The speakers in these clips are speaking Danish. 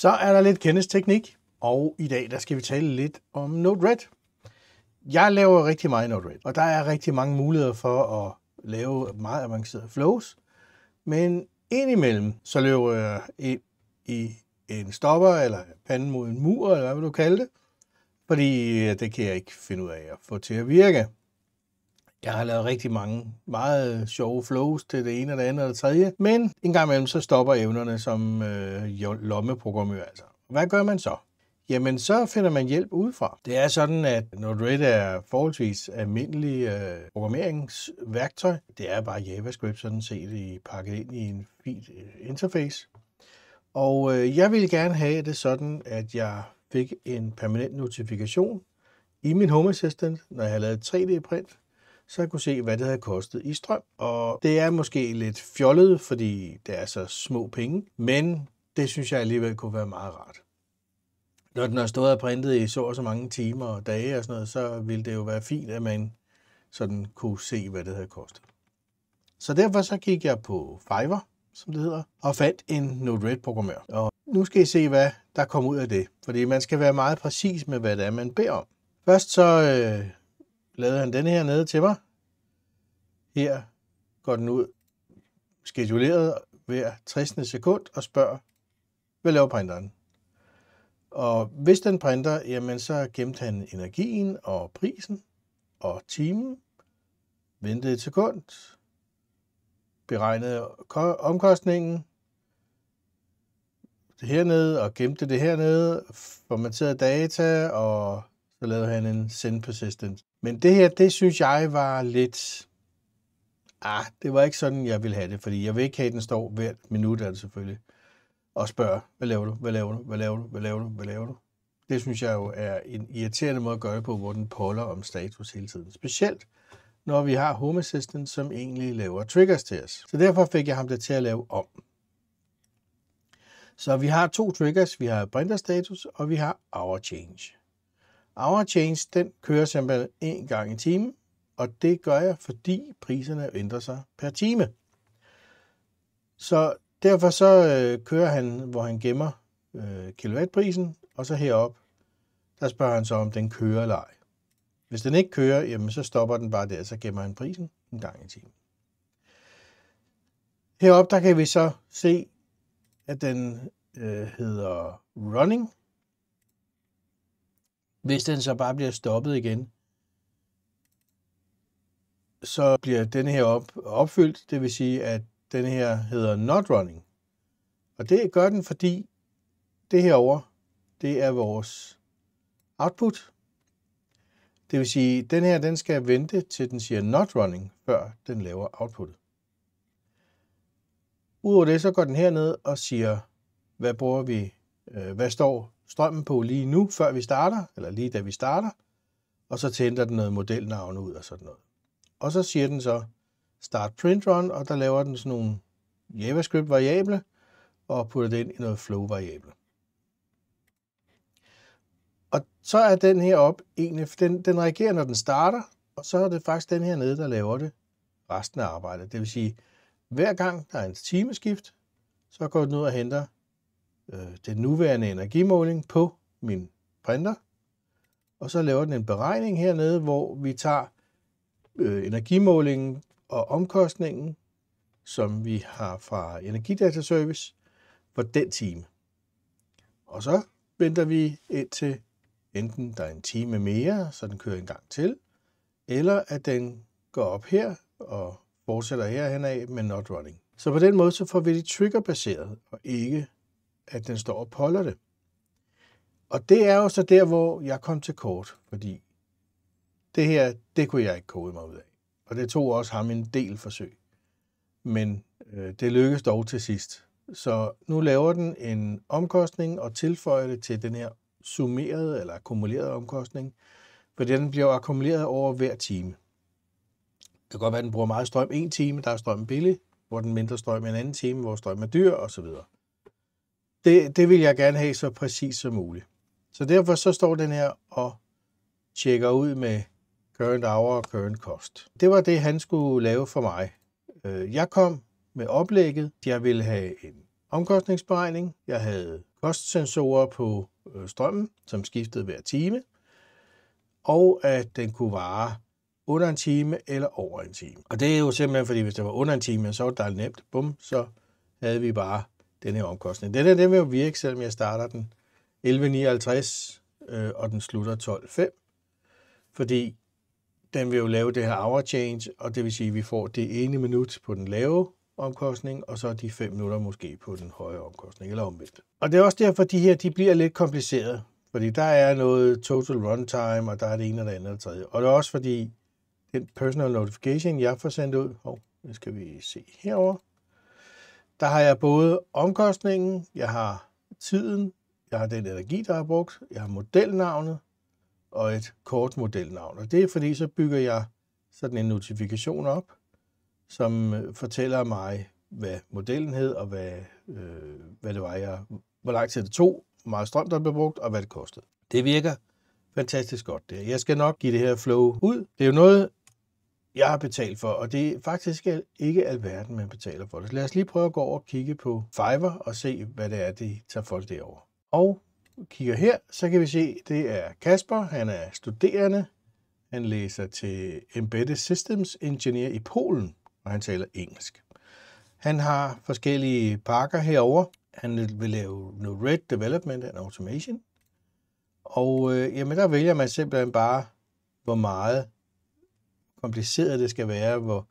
Så er der lidt kendesteknik, og i dag der skal vi tale lidt om Node-RED. Jeg laver rigtig meget Node-RED, og der er rigtig mange muligheder for at lave meget avancerede flows. Men indimellem, så løber jeg ind i en stopper, eller panden mod en mur, eller hvad vil du kalde det, fordi øh, det kan jeg ikke finde ud af at få til at virke. Jeg har lavet rigtig mange meget sjove flows til det ene og det andet og det tredje, men en gang imellem så stopper evnerne som øh, lommeprogrammør altså. Hvad gør man så? Jamen, så finder man hjælp udefra. Det er sådan, at Node-RED er forholdsvis almindelig øh, programmeringsværktøj. Det er bare JavaScript sådan set i, pakket ind i en fint øh, interface. Og øh, jeg ville gerne have det sådan, at jeg fik en permanent notifikation i min Home Assistant, når jeg har lavet 3D-print, så jeg kunne se, hvad det havde kostet i strøm. Og det er måske lidt fjollet, fordi det er så små penge, men det synes jeg alligevel kunne være meget rart. Når den har stået og printet i så og så mange timer og dage og sådan noget, så ville det jo være fint, at man sådan kunne se, hvad det havde kostet. Så derfor så gik jeg på Fiverr, som det hedder, og fandt en Node-RED-programmør. Og nu skal I se, hvad der kom ud af det. Fordi man skal være meget præcis med, hvad det er, man beder om. Først så øh, lavede han den her nede til mig. Her går den ud skeduleret hver 60. sekund og spørger, hvad laver printeren? Og hvis den printer, jamen så gemte han energien og prisen og timen, ventede et sekund, beregnede omkostningen det hernede og gemte det hernede, formaterede data, og så lavede han en send persistent men det her, det synes jeg var lidt... Ah, det var ikke sådan, jeg ville have det, fordi jeg vil ikke have, at den står hver minut, er det selvfølgelig, og spørger, hvad laver du, hvad laver du, hvad laver du, hvad laver du, hvad laver du? Det synes jeg jo er en irriterende måde at gøre det på, hvor den poller om status hele tiden. Specielt, når vi har Home Assistant, som egentlig laver triggers til os. Så derfor fik jeg ham det til at lave om. Så vi har to triggers. Vi har Brinter status, og vi har hour change. Our Change, den kører simpelthen en gang i timen, og det gør jeg, fordi priserne ændrer sig per time. Så derfor så øh, kører han, hvor han gemmer øh, kilowattprisen, og så herop, der spørger han så, om den kører eller ej. Hvis den ikke kører, jamen så stopper den bare der, så gemmer han prisen en gang i timen. Herop der kan vi så se, at den øh, hedder Running, hvis den så bare bliver stoppet igen, så bliver den her op, opfyldt, det vil sige, at den her hedder not running. Og det gør den, fordi det herover, det er vores output. Det vil sige, at den her den skal vente til den siger not running, før den laver outputtet. Udover det, så går den herned og siger, hvad bruger vi, øh, hvad står strømmen på lige nu, før vi starter, eller lige da vi starter, og så tænder den noget modelnavn ud og sådan noget. Og så siger den så start print run, og der laver den sådan nogle JavaScript-variable, og putter den i noget flow-variable. Og så er den her op egentlig, den, den reagerer, når den starter, og så er det faktisk den her nede, der laver det resten af arbejdet. Det vil sige, hver gang der er en timeskift, så går den ud og henter øh, den nuværende energimåling på min printer, og så laver den en beregning hernede, hvor vi tager øh, energimålingen og omkostningen, som vi har fra Energidataservice, for den time. Og så venter vi ind til enten der er en time mere, så den kører en gang til, eller at den går op her og fortsætter her af med not running. Så på den måde så får vi det triggerbaseret og ikke at den står og holder det. Og det er jo så der, hvor jeg kom til kort, fordi det her, det kunne jeg ikke kode mig ud af. Og det tog også ham en del forsøg. Men øh, det lykkedes dog til sidst. Så nu laver den en omkostning og tilføjer det til den her summerede eller akkumulerede omkostning, for den bliver akkumuleret over hver time. Det kan godt være, at den bruger meget strøm en time, der er strøm billig, hvor den mindre strøm en anden time, hvor strøm er dyr osv det, det vil jeg gerne have så præcis som muligt. Så derfor så står den her og tjekker ud med current hour og current cost. Det var det, han skulle lave for mig. Øh, jeg kom med oplægget. Jeg ville have en omkostningsberegning. Jeg havde kostsensorer på øh, strømmen, som skiftede hver time. Og at den kunne vare under en time eller over en time. Og det er jo simpelthen, fordi hvis det var under en time, så var det nemt. Bum, så havde vi bare den her omkostning. Den her, den vil jo virke, selvom jeg starter den 11.59, øh, og den slutter 12.5, fordi den vil jo lave det her hour change, og det vil sige, at vi får det ene minut på den lave omkostning, og så de fem minutter måske på den høje omkostning, eller omvendt. Og det er også derfor, at de her de bliver lidt komplicerede, fordi der er noget total runtime, og der er det ene eller andet og det tredje. Og det er også fordi, den personal notification, jeg får sendt ud, og oh, den skal vi se herover der har jeg både omkostningen, jeg har tiden, jeg har den energi, der er brugt, jeg har modelnavnet og et kort modelnavn. Og det er fordi, så bygger jeg sådan en notifikation op, som øh, fortæller mig, hvad modellen hed, og hvad, øh, hvad det var, jeg, hvor lang tid det tog, hvor meget strøm, der blev brugt, og hvad det kostede. Det virker fantastisk godt. Det. Jeg skal nok give det her flow ud. Det er jo noget, jeg har betalt for, og det er faktisk ikke alverden, man betaler for det. Så lad os lige prøve at gå over og kigge på Fiverr og se, hvad det er, de tager folk derover. Og kigger her, så kan vi se, det er Kasper, han er studerende, han læser til Embedded Systems Engineer i Polen, og han taler engelsk. Han har forskellige pakker herover. Han vil lave noget Red Development and Automation. Og øh, jamen, der vælger man simpelthen bare, hvor meget kompliceret det skal være, hvor,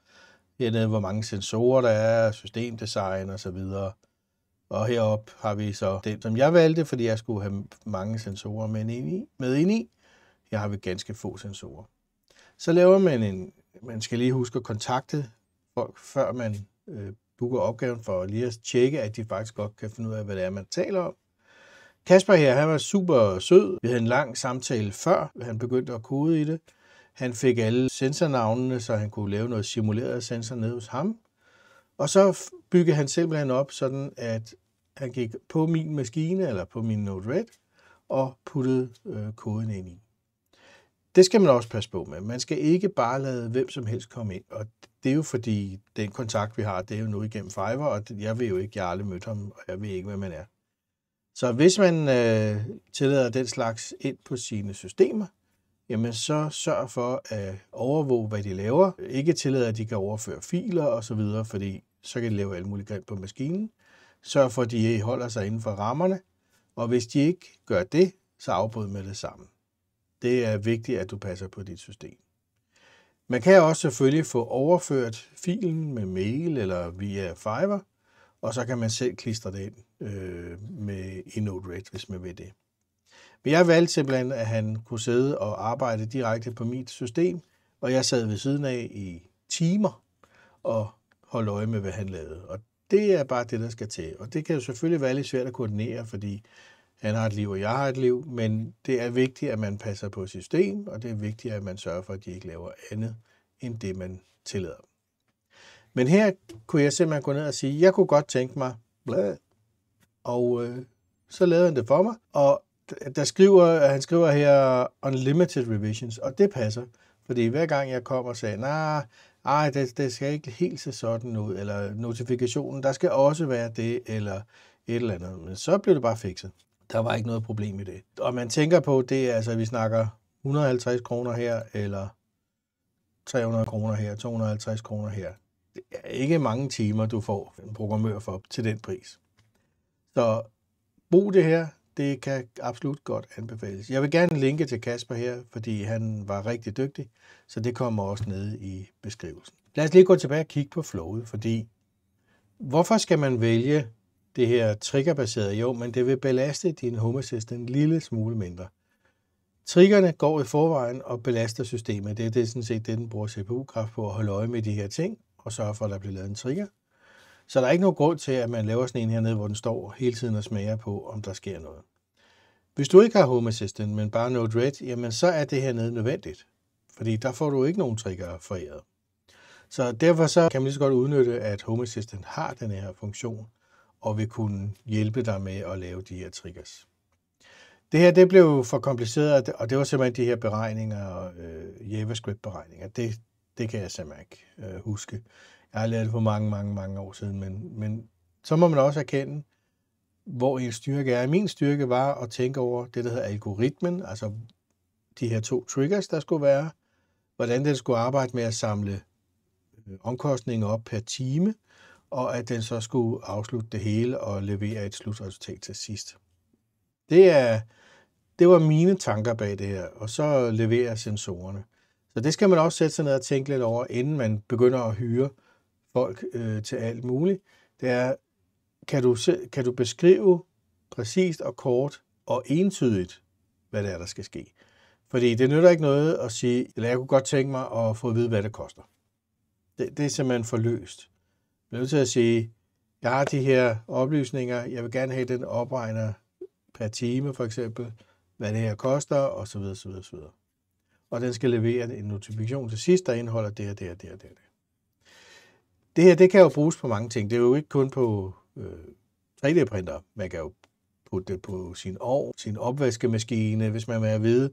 hernede, hvor mange sensorer der er, systemdesign og så videre. Og herop har vi så den, som jeg valgte, fordi jeg skulle have mange sensorer med ind i. Med ind i. Her har vi ganske få sensorer. Så laver man en, man skal lige huske at kontakte folk, før man øh, booker opgaven for lige at tjekke, at de faktisk godt kan finde ud af, hvad det er, man taler om. Kasper her, han var super sød. Vi havde en lang samtale før, han begyndte at kode i det. Han fik alle sensornavnene, så han kunne lave noget simuleret sensor nede hos ham. Og så byggede han simpelthen op sådan, at han gik på min maskine eller på min Node-RED og puttede øh, koden ind i. Det skal man også passe på med. Man skal ikke bare lade hvem som helst komme ind. Og det er jo fordi, den kontakt, vi har, det er jo nu igennem Fiverr, og jeg vil jo ikke, jeg har aldrig mødt ham, og jeg ved ikke, hvem man er. Så hvis man øh, tillader den slags ind på sine systemer, jamen så sørg for at overvåge, hvad de laver. Ikke tillade, at de kan overføre filer osv., fordi så kan de lave alt muligt grimt på maskinen. Sørg for, at de holder sig inden for rammerne, og hvis de ikke gør det, så afbryd med det samme. Det er vigtigt, at du passer på dit system. Man kan også selvfølgelig få overført filen med mail eller via Fiverr, og så kan man selv klistre det ind øh, med InnodeRed, hvis man vil det. Men jeg valgte simpelthen, at han kunne sidde og arbejde direkte på mit system, og jeg sad ved siden af i timer og holdt øje med, hvad han lavede. Og det er bare det, der skal til. Og det kan jo selvfølgelig være lidt svært at koordinere, fordi han har et liv, og jeg har et liv, men det er vigtigt, at man passer på system, og det er vigtigt, at man sørger for, at de ikke laver andet end det, man tillader. Men her kunne jeg simpelthen gå ned og sige, jeg kunne godt tænke mig, bla, og øh, så lavede han det for mig, og der skriver, han skriver her unlimited revisions, og det passer. Fordi hver gang jeg kommer og sagde, nej, nah, det, det skal ikke helt se sådan ud, eller notifikationen, der skal også være det, eller et eller andet. Men så blev det bare fikset. Der var ikke noget problem i det. Og man tænker på, det er altså, vi snakker 150 kroner her, eller 300 kroner her, 250 kroner her. Det er ikke mange timer, du får en programmør for til den pris. Så brug det her det kan absolut godt anbefales. Jeg vil gerne linke til Kasper her, fordi han var rigtig dygtig, så det kommer også nede i beskrivelsen. Lad os lige gå tilbage og kigge på flowet, fordi hvorfor skal man vælge det her triggerbaserede? Jo, men det vil belaste din assistant en lille smule mindre. Triggerne går i forvejen og belaster systemet. Det er det, sådan set det, den bruger CPU-kraft på at holde øje med de her ting og sørge for, at der bliver lavet en trigger. Så der er ikke nogen grund til, at man laver sådan en hernede, hvor den står hele tiden og smager på, om der sker noget. Hvis du ikke har Home Assistant, men bare Node-RED, jamen så er det her nede nødvendigt, fordi der får du ikke nogen trigger foræret. Så derfor så kan man lige så godt udnytte, at Home Assistant har den her funktion, og vil kunne hjælpe dig med at lave de her triggers. Det her det blev for kompliceret, og det var simpelthen de her beregninger, øh, JavaScript-beregninger. Det, det kan jeg simpelthen ikke øh, huske. Jeg har lavet det for mange, mange, mange år siden, men, men så må man også erkende, hvor ens styrke er. Min styrke var at tænke over det, der hedder algoritmen, altså de her to triggers, der skulle være, hvordan den skulle arbejde med at samle øh, omkostninger op per time, og at den så skulle afslutte det hele og levere et slutresultat til sidst. Det, er, det var mine tanker bag det her, og så leverer sensorerne. Så det skal man også sætte sig ned og tænke lidt over, inden man begynder at hyre folk øh, til alt muligt. Det er, kan du, kan du beskrive præcist og kort og entydigt, hvad det er, der skal ske? Fordi det nytter ikke noget at sige, eller jeg kunne godt tænke mig at få at vide, hvad det koster. Det, det er simpelthen for løst. Jeg er nødt til at sige, jeg har de her oplysninger, jeg vil gerne have den opregner per time for eksempel, hvad det her koster, osv. osv., osv. Og den skal levere en notifikation til sidst, der indeholder det her, det her, det her, det her. Det her, det kan jo bruges på mange ting. Det er jo ikke kun på øh, 3D-printer. Man kan jo putte det på sin år, sin opvaskemaskine, hvis man vil vide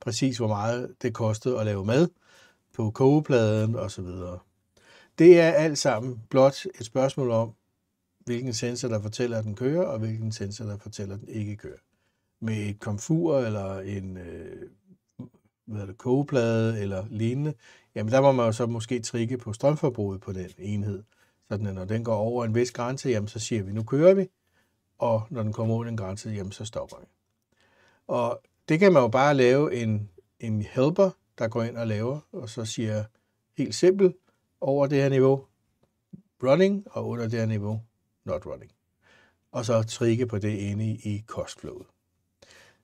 præcis, hvor meget det kostede at lave mad på kogepladen osv. Det er alt sammen blot et spørgsmål om, hvilken sensor, der fortæller, at den kører, og hvilken sensor, der fortæller, at den ikke kører. Med et komfur eller en øh, hvad er det, kogeplade eller lignende, jamen der må man jo så måske trikke på strømforbruget på den enhed, sådan, at når den går over en vis grænse, jamen, så siger vi, nu kører vi, og når den kommer over en grænse, jamen, så stopper vi. Og det kan man jo bare lave en, en helper, der går ind og laver, og så siger helt simpelt, over det her niveau, running, og under det her niveau, not running. Og så trigge på det inde i kostflowet.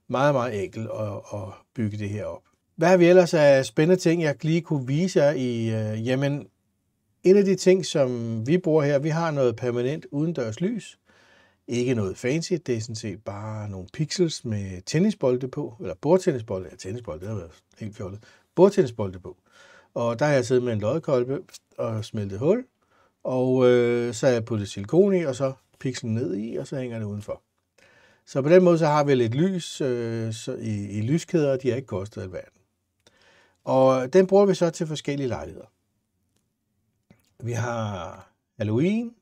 Meget, meget enkelt at, at bygge det her op. Hvad har vi ellers af spændende ting, jeg lige kunne vise jer i? Øh, jamen, en af de ting, som vi bruger her, vi har noget permanent udendørs lys. Ikke noget fancy, det er sådan set bare nogle pixels med tennisbolde på, eller bordtennisbolde, ja tennisbolde, det har været helt fjollet, bordtennisbolde på. Og der har jeg siddet med en loddekolbe og smeltet hul, og øh, så har jeg puttet silikon i, og så pixel ned i, og så hænger det udenfor. Så på den måde så har vi lidt lys øh, så i, i lyskæder, og de har ikke kostet alverden. Og den bruger vi så til forskellige lejligheder. Vi har Halloween,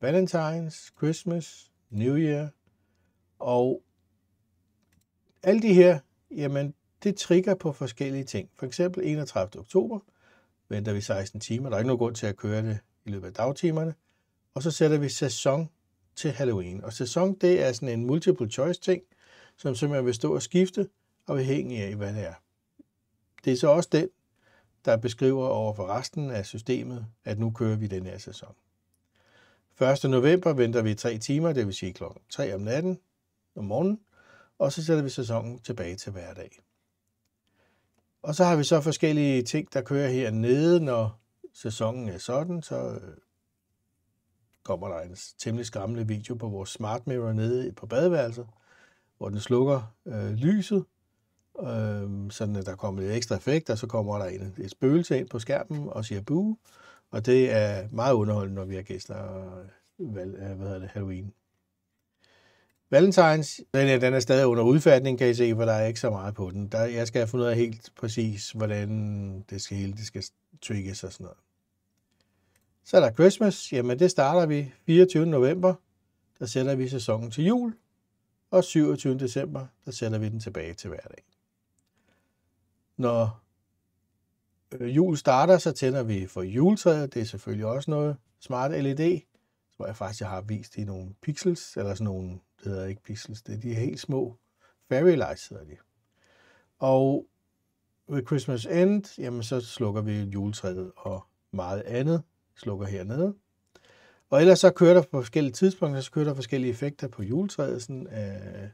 Valentines, Christmas, New Year, og alle de her, jamen, det trigger på forskellige ting. For eksempel 31. oktober venter vi 16 timer. Der er ikke nogen grund til at køre det i løbet af dagtimerne. Og så sætter vi sæson til Halloween. Og sæson, det er sådan en multiple choice ting, som simpelthen vil stå og skifte, og vil hænge af, hvad det er. Det er så også den, der beskriver over for resten af systemet, at nu kører vi den her sæson. 1. november venter vi tre timer, det vil sige kl. 3 om natten om morgenen, og så sætter vi sæsonen tilbage til hverdag. Og så har vi så forskellige ting, der kører hernede, når sæsonen er sådan, så øh, kommer der en temmelig skræmmende video på vores smart mirror nede på badeværelset, hvor den slukker øh, lyset, øh, sådan at der kommer lidt ekstra effekt, og så kommer der en, et spøgelse ind på skærmen og siger boo, og det er meget underholdende, når vi har gæster øh, val, øh, hvad hedder det, Halloween. Valentines, den er, den er stadig under udfærdning, kan I se, for der er ikke så meget på den. Der, jeg skal have fundet ud af helt præcis, hvordan det skal hele det skal trigges og sådan noget. Så er der Christmas. Jamen, det starter vi 24. november. Der sætter vi sæsonen til jul. Og 27. december, der sætter vi den tilbage til hverdagen når øh, jul starter, så tænder vi for juletræet. Det er selvfølgelig også noget smart LED, tror jeg faktisk, jeg har vist i nogle pixels, eller sådan nogle, det hedder ikke pixels, det er de helt små. Fairy lights hedder de. Og ved Christmas End, jamen så slukker vi juletræet og meget andet slukker hernede. Og ellers så kører der på forskellige tidspunkter, så kører der forskellige effekter på juletræet, sådan, øh,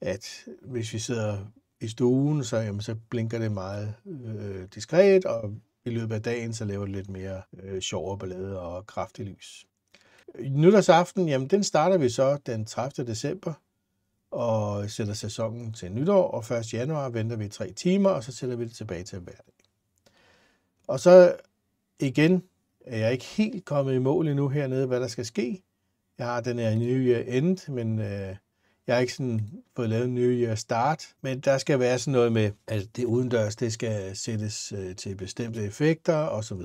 at hvis vi sidder i stuen, så, jamen, så blinker det meget øh, diskret, og i løbet af dagen, så laver det lidt mere øh, og ballade og kraftig lys. Nytårsaften, jamen den starter vi så den 30. december og sætter sæsonen til nytår, og 1. januar venter vi tre timer, og så sætter vi det tilbage til hverdag. Og så igen er jeg ikke helt kommet i mål endnu hernede, hvad der skal ske. Jeg har den her nye End, men øh, jeg har ikke sådan fået lavet en ny øh, start, men der skal være sådan noget med, at altså, det udendørs, det skal sættes øh, til bestemte effekter osv.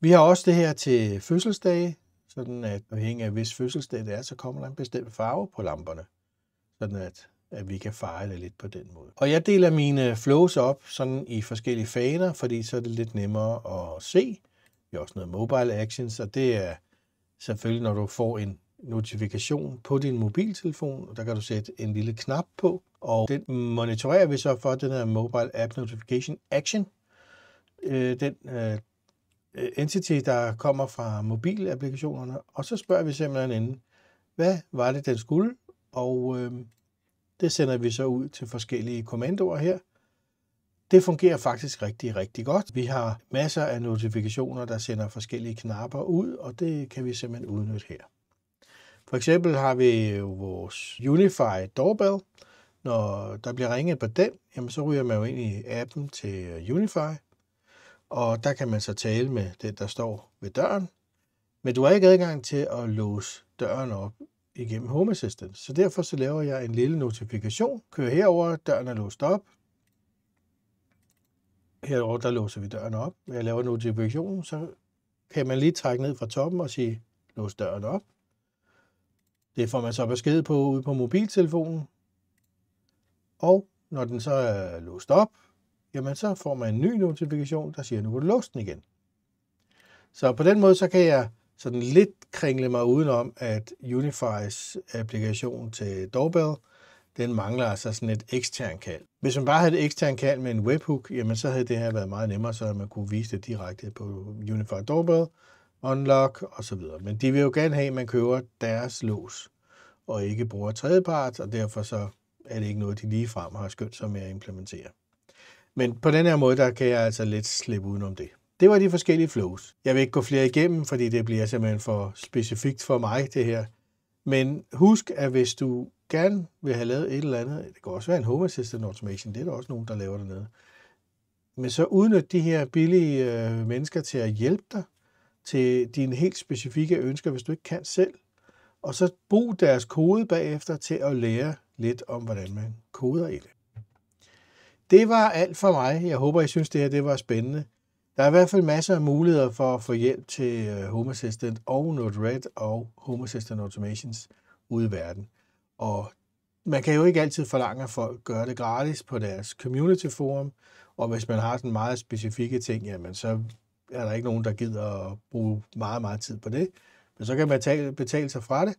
Vi har også det her til fødselsdage, sådan at afhængig af hvis fødselsdag det er, så kommer der en bestemt farve på lamperne, sådan at, at vi kan fejre det lidt på den måde. Og jeg deler mine flows op sådan i forskellige faner, fordi så er det lidt nemmere at se. Vi har også noget mobile actions, og det er selvfølgelig, når du får en notifikation på din mobiltelefon, og der kan du sætte en lille knap på, og den monitorerer vi så for, den her Mobile App Notification Action. Øh, den øh, entity, der kommer fra mobilapplikationerne, og så spørger vi simpelthen inden, hvad var det, den skulle, og øh, det sender vi så ud til forskellige kommandoer her. Det fungerer faktisk rigtig, rigtig godt. Vi har masser af notifikationer, der sender forskellige knapper ud, og det kan vi simpelthen udnytte her. For eksempel har vi vores Unify Doorbell. Når der bliver ringet på den, jamen så ryger man jo ind i appen til øh, Unify, og der kan man så tale med den, der står ved døren. Men du har ikke adgang til at låse døren op igennem Home Assistant, så derfor så laver jeg en lille notifikation. Kører herover, døren er låst op. Herover der låser vi døren op. Når jeg laver notifikationen, så kan man lige trække ned fra toppen og sige, lås døren op. Det får man så besked på ude på mobiltelefonen. Og når den så er låst op, jamen så får man en ny notifikation, der siger, nu kan du låse den igen. Så på den måde, så kan jeg sådan lidt kringle mig udenom, at Unifys applikation til Doorbell, den mangler altså sådan et ekstern kald. Hvis man bare havde et ekstern kald med en webhook, jamen så havde det her været meget nemmere, så man kunne vise det direkte på Unify Doorbell, unlock osv. Men de vil jo gerne have, at man køber deres lås og ikke bruger tredjepart, og derfor så er det ikke noget, de lige frem har skyndt sig med at implementere. Men på den her måde, der kan jeg altså lidt slippe udenom det. Det var de forskellige flows. Jeg vil ikke gå flere igennem, fordi det bliver simpelthen for specifikt for mig, det her. Men husk, at hvis du gerne vil have lavet et eller andet, det kan også være en Home Assistant Automation, det er der også nogen, der laver dernede, men så udnyt de her billige øh, mennesker til at hjælpe dig til dine helt specifikke ønsker, hvis du ikke kan selv. Og så brug deres kode bagefter til at lære lidt om, hvordan man koder i det. Det var alt for mig. Jeg håber, I synes, det her det var spændende. Der er i hvert fald masser af muligheder for at få hjælp til øh, Home Assistant og Node-RED og Home Assistant Automations ude i verden. Og man kan jo ikke altid forlange, at folk gør det gratis på deres community forum, og hvis man har sådan meget specifikke ting, jamen så er der ikke nogen, der gider at bruge meget, meget tid på det. Men så kan man betale, betale sig fra det,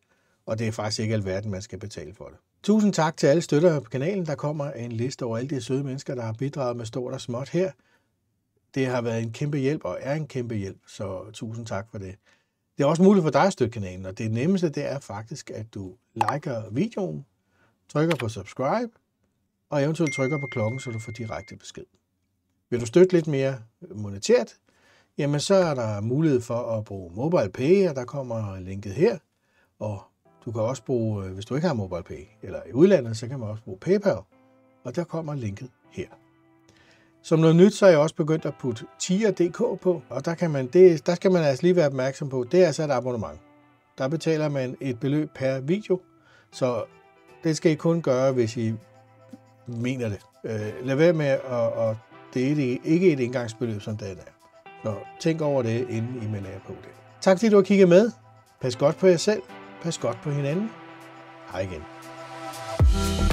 og det er faktisk ikke alverden, man skal betale for det. Tusind tak til alle støtter på kanalen. Der kommer en liste over alle de søde mennesker, der har bidraget med stort og småt her. Det har været en kæmpe hjælp og er en kæmpe hjælp, så tusind tak for det. Det er også muligt for dig at støtte kanalen, og det nemmeste det er faktisk, at du liker videoen, trykker på subscribe, og eventuelt trykker på klokken, så du får direkte besked. Vil du støtte lidt mere monetært, jamen så er der mulighed for at bruge MobilePay, og der kommer linket her. Og du kan også bruge, øh, hvis du ikke har MobilePay, eller i udlandet, så kan man også bruge PayPal, og der kommer linket her. Som noget nyt, så er jeg også begyndt at putte tier.dk på, og der, kan man, det, der skal man altså lige være opmærksom på, det er altså et abonnement. Der betaler man et beløb per video, så det skal I kun gøre, hvis I mener det. Øh, lad være med at, at det er ikke et engangsbeløb, som det er. Så tænk over det, inden I melder jer på det. Tak fordi du har kigget med. Pas godt på jer selv. Pas godt på hinanden. Hej igen.